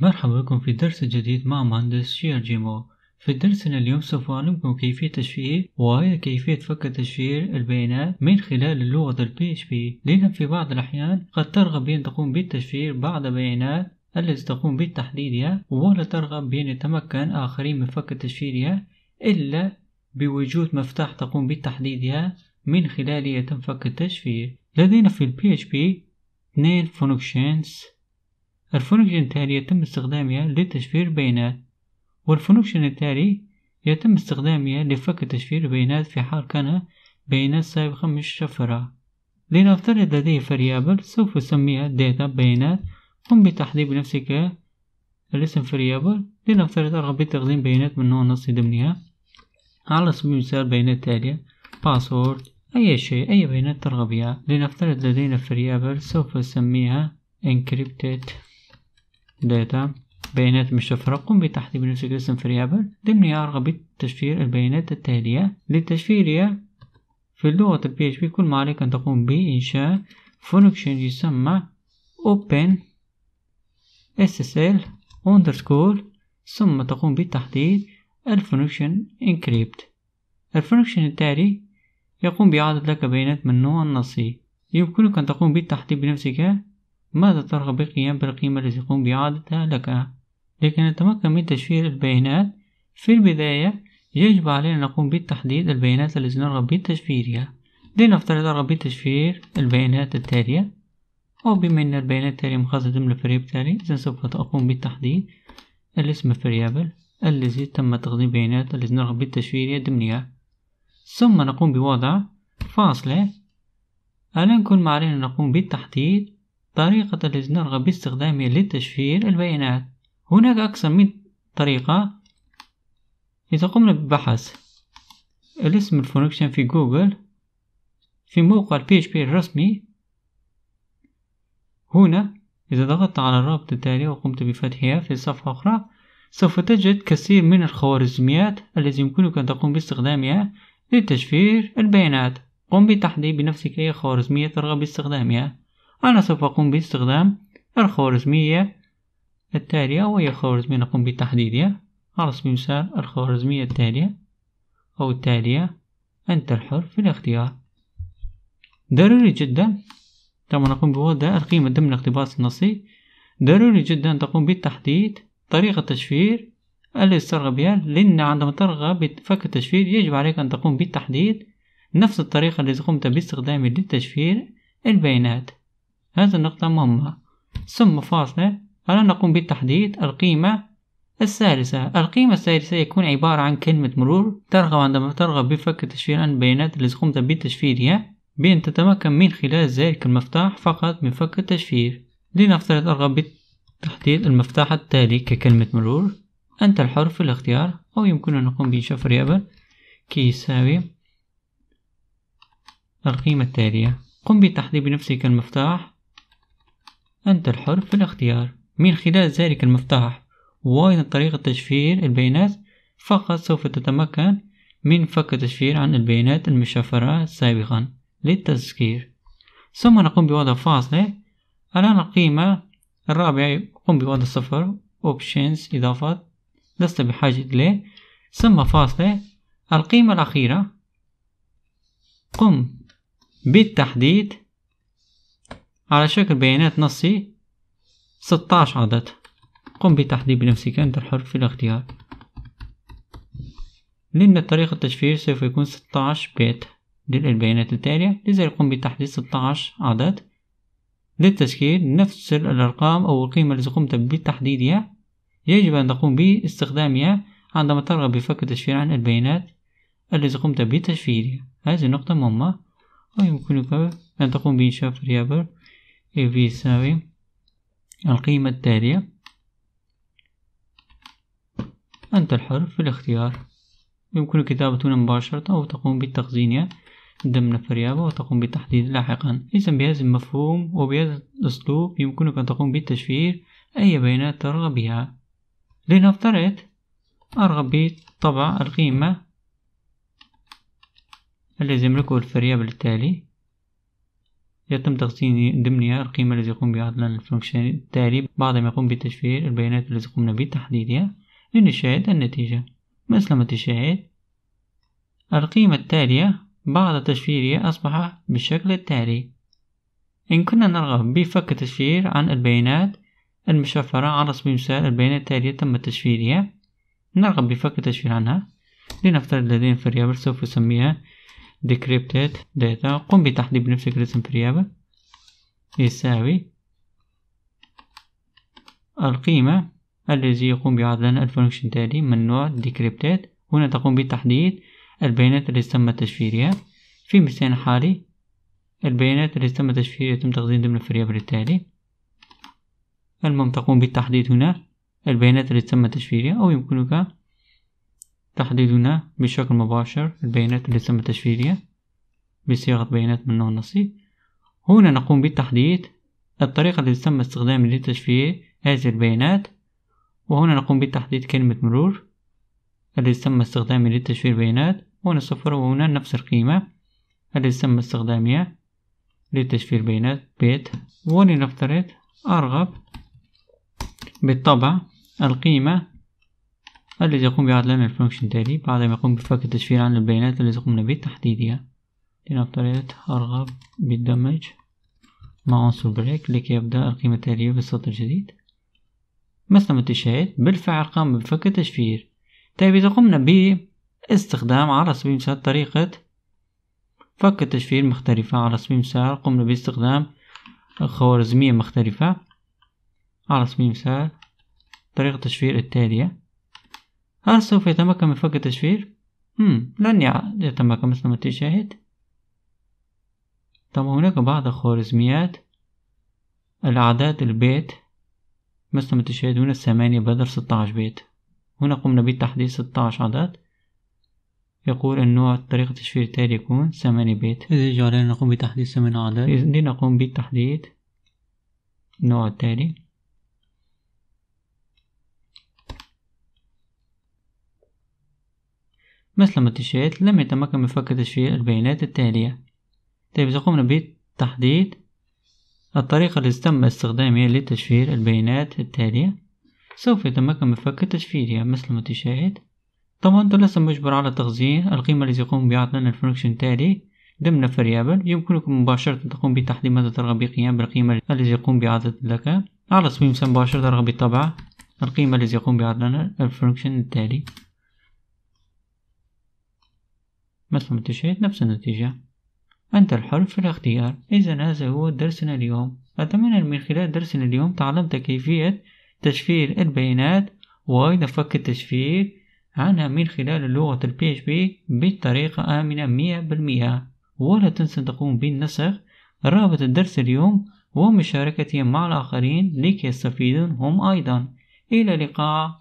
مرحبا بكم في درس جديد مع مهندس شير جيمو في درسنا اليوم سوف أعلمكم كيفية تشفير وهي كيفية فك تشفير البيانات من خلال لغة ال PHP لأن في بعض الأحيان قد ترغب بأن تقوم بالتشفير بعض البيانات التي تقوم بتحديدها ولا ترغب بأن يتمكن آخرين من فك تشفيرها إلا بوجود مفتاح تقوم بتحديدها من خلاله يتم فك التشفير لدينا في ال PHP اثنين functions الفونكشن التالي يتم استخدامها لتشفير البيانات والفونكشن التالي يتم استخدامها لفك تشفير البيانات في حال كان بيانات سابقة مش شفرة لنفترض لدي فريابل سوف أسميها داتا بيانات قم بتحديد بنفسك الاسم فريابل لنفترض أرغب بتخزين بيانات من نوع نص ضمنها على سبيل المثال بيانات تالية باسورد أي شيء أي بيانات ترغب بها لنفترض لدينا فريابل سوف أسميها encrypted داتا بيانات مشفرة قم بتحديد بنفسك اسم فريابل ضمن أرغب بتشفير البيانات التالية للتشفيرية في اللغة البي اتش بي كل ما عليك أن تقوم بإنشاء فونكشن يسمى open SSL underscore ثم تقوم بتحديد الفونكشن encrypt الفونكشن التالي يقوم بإعادة لك بيانات من نوع نصي يمكنك أن تقوم بالتحديد بنفسك ماذا ترغب بالقيام بالقيمة التي تقوم بإعادتها لك لكي نتمكن من تشفير البيانات في البداية يجب علينا نقوم بالتحديد البيانات التي نرغب بتشفيرها لنفترض أرغب بتشفير البيانات التالية وبما أن البيانات التالية مخصصة ضمن الفريق التالي إذا سوف أقوم بالتحديد الاسم الفريابل الذي تم تقديم بيانات التي نرغب بتشفيرها ضمنها ثم نقوم بوضع فاصلة الآن كل ما علينا نقوم بالتحديد طريقة التي نرغب باستخدامها لتشفير البيانات هناك أكثر من طريقة إذا قمنا ببحث الاسم الفونكشن في جوجل في موقع البي اتش بي الرسمي هنا إذا ضغطت على الرابط التالي وقمت بفتحها في صفحة أخرى سوف تجد كثير من الخوارزميات التي يمكنك أن تقوم باستخدامها لتشفير البيانات قم بتحديد بنفسك أي خوارزمية ترغب باستخدامها أنا سوف أقوم باستخدام الخوارزمية التالية وهي خوارزمية نقوم بتحديدها على سبيل المثال الخوارزمية التالية أو التالية أنت الحر في الاختيار ضروري جدا طبعا نقوم بوضع القيمة ضمن الاقتباس النصي ضروري جدا أن تقوم بالتحديد طريقة التشفير التي ترغب بها لأن عندما ترغب بفك التشفير يجب عليك أن تقوم بالتحديد نفس الطريقة التي قمت باستخدامها لتشفير البيانات هذا النقطة مهمة ثم فاصلة أنا نقوم بتحديد القيمة الثالثة القيمة الثالثة يكون عبارة عن كلمة مرور ترغب عندما ترغب بفك تشفير عن البيانات التي قمت بتشفيرها بأن تتمكن من خلال ذلك المفتاح فقط من فك التشفير لنفترض أرغب بتحديد المفتاح التالي ككلمة مرور أنت الحر في الاختيار أو يمكن أن نقوم بإنشاء فريابل كي يساوي القيمة التالية قم بتحديد بنفسك المفتاح أنت الحر في الاختيار من خلال ذلك المفتاح وأيضا طريقة تشفير البيانات فقط سوف تتمكن من فك تشفير عن البيانات المشفرة سابقا للتذكير ثم نقوم بوضع فاصلة الآن القيمة الرابعة قم بوضع صفر options إضافة لست بحاجة له ثم فاصلة القيمة الأخيرة قم بالتحديد على شكل بيانات نصي 16 عدد قم بتحديد بنفسك أنت الحر في الاختيار لأن طريقة التشفير سوف يكون 16 بيت للبيانات التالية لذلك قم بتحديد 16 عدد للتشكيل نفس الأرقام أو القيمة التي قمت بتحديدها يجب أن تقوم باستخدامها عندما ترغب بفك التشفير عن البيانات التي قمت بتشفيرها هذه نقطة مهمة ويمكنك أن تقوم بإنشاء فريابر اي يساوي القيمة التالية أنت الحر في الاختيار يمكنك كتابتنا مباشرة أو تقوم بالتخزينها ضمن فريابة وتقوم بالتحديد لاحقا إذا بهذا المفهوم وبهذا الأسلوب يمكنك أن تقوم بالتشفير أي بيانات ترغب بها لنفترض أرغب بطبع القيمة الذي يملكه الفريابة التالي يتم تخزين ضمنها القيمة التي يقوم بعض الفانكشن التالي بعد ما يقوم بتشفير البيانات التي قمنا بتحديدها لنشاهد النتيجة مثل ما تشاهد القيمة التالية بعد تشفيرها أصبح بالشكل التالي إن كنا نرغب بفك تشفير عن البيانات المشفرة على سبيل المثال البيانات التالية تم تشفيرها نرغب بفك التشفير عنها لنفترض لدينا فريابل سوف نسميها decrypted data قم بتحديد بنفسك الاسم في الريابة يساوي القيمة الذي يقوم بعرض لنا الفونكشن التالي من نوع decrypted هنا تقوم بتحديد البيانات التي تم تشفيرها في مثال حالي البيانات التي تم تشفيرها يتم تخزين ضمن الفريابل التالي المهم تقوم بالتحديد هنا البيانات التي تم تشفيرها أو يمكنك تحديدنا بشكل مباشر البيانات اللي تم تشفيرها بصياغة بيانات من نوع نصي هنا نقوم بالتحديد الطريقة التي تم استخدامها لتشفير هذه البيانات وهنا نقوم بتحديد كلمة مرور التي تم استخدامها لتشفير بيانات هنا صفر وهنا نفس القيمة التي تم استخدامها لتشفير بيانات بيت ولنفترض أرغب بالطبع القيمة الذي يقوم بعدلان الفانكشن تالي بعد ما يقوم بفك التشفير عن البيانات التي قمنا بتحديدها لنفترض أرغب بالدمج مع عنصر بريك لكي يبدأ القيمة التالية بالسطر الجديد مثل تشاهد بالفعل قام بفك التشفير طيب إذا قمنا باستخدام على سبيل المثال طريقة فك التشفير مختلفة على سبيل المثال قمنا باستخدام خوارزمية مختلفة على سبيل المثال طريقة التشفير التالية هل سوف يتمكن من فك التشفير؟ هم لن يتمكن مثل ما تشاهد طبعا هناك بعض الخوارزميات الأعداد البيت مثل ما تشاهد هنا ثمانية بدل ستة بيت هنا قمنا بتحديد ستة عدد يقول النوع طريقة التشفير التالي يكون ثمانية بيت إذا جعلنا نقوم بتحديد ثمانية عدد إذا نقوم بتحديد النوع التالي مثل ما تشاهد لم يتمكن من فك تشفير البيانات التالية طيب إذا قمنا بتحديد الطريقة التي تم استخدامها لتشفير البيانات التالية سوف يتمكن من فك تشفيرها مثل ما تشاهد طبعا أنت لست مجبر على تخزين القيمة التي يقوم لنا الفونكشن التالي ضمن فريابل يمكنك مباشرة أن تقوم بتحديد ماذا ترغب بقيام بالقيمة التي يقوم بعطاء لك على سبيل المثال مباشرة ترغب بطبع القيمة التي يقوم لنا الفونكشن التالي مثل ما تشاهد نفس النتيجة أنت الحر في الاختيار إذا هذا هو درسنا اليوم أتمنى من خلال درسنا اليوم تعلمت كيفية تشفير البيانات وأيضا فك التشفير عنها من خلال لغة الـ PHP بطريقة آمنة مية بالمية ولا تنسى تقوم بالنسخ رابط الدرس اليوم ومشاركته مع الآخرين لكي يستفيدون هم أيضا إلى اللقاء